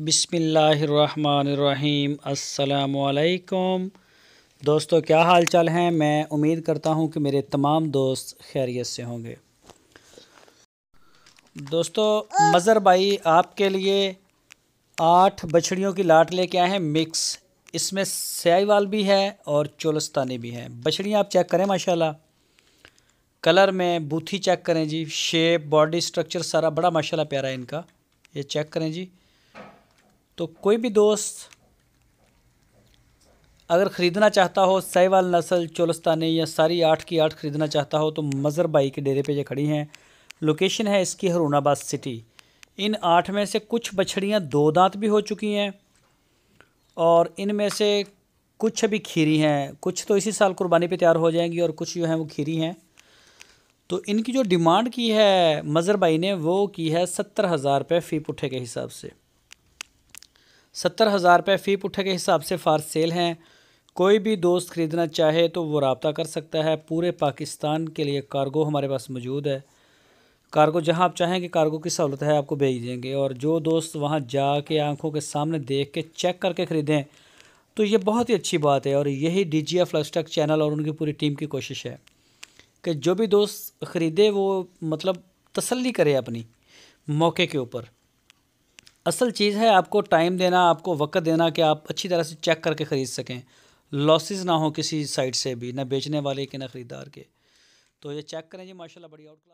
बिसमीम् अल्लाम दोस्तों क्या हाल चाल हैं मैं उम्मीद करता हूं कि मेरे तमाम दोस्त खैरियत से होंगे दोस्तों मज़र भाई आपके लिए आठ बछड़ियों की लाट लेके आए हैं मिक्स इसमें वाल भी है और चोलस्तानी भी है बछड़ियाँ आप चेक करें माशाल्लाह कलर में बूथी चेक करें जी शेप बॉडी स्ट्रक्चर सारा बड़ा माशाल्लाह प्यारा है इनका ये चेक करें जी तो कोई भी दोस्त अगर ख़रीदना चाहता हो सहवाल नसल चोलस्तानी या सारी आठ की आठ ख़रीदना चाहता हो तो मज़र बाई के डेरे पे ये खड़ी हैं लोकेशन है इसकी हरूणाबाद सिटी इन आठ में से कुछ बछड़ियाँ दो दांत भी हो चुकी हैं और इन में से कुछ अभी खीरी हैं कुछ तो इसी साल कुर्बानी पे तैयार हो जाएंगी और कुछ जो हैं वो खीरी हैं तो इनकी जो डिमांड की है मज़र बाई ने वो की है सत्तर हज़ार रुपये फ़ी पुठे के हिसाब से सत्तर हज़ार रुपये फ़ी पुठे के हिसाब से फ़ार सेल हैं कोई भी दोस्त ख़रीदना चाहे तो वो रबता कर सकता है पूरे पाकिस्तान के लिए कार्गो हमारे पास मौजूद है कार्गो जहाँ आप चाहें कि कार्गो की सहूलत है आपको भेज देंगे और जो दोस्त वहाँ जा के आँखों के सामने देख के चेक करके ख़रीदें तो ये बहुत ही अच्छी बात है और यही डी जी एफ लस्टक चैनल और उनकी पूरी टीम की कोशिश है कि जो भी दोस्त ख़रीदे वो मतलब तसल्ली करे अपनी मौके के ऊपर असल चीज़ है आपको टाइम देना आपको वक्त देना कि आप अच्छी तरह से चेक करके ख़रीद सकें लॉसेस ना हो किसी साइड से भी ना बेचने वाले के ना ख़रीदार के तो ये चेक करें जी माशाल्लाह बढ़िया आउट क्लास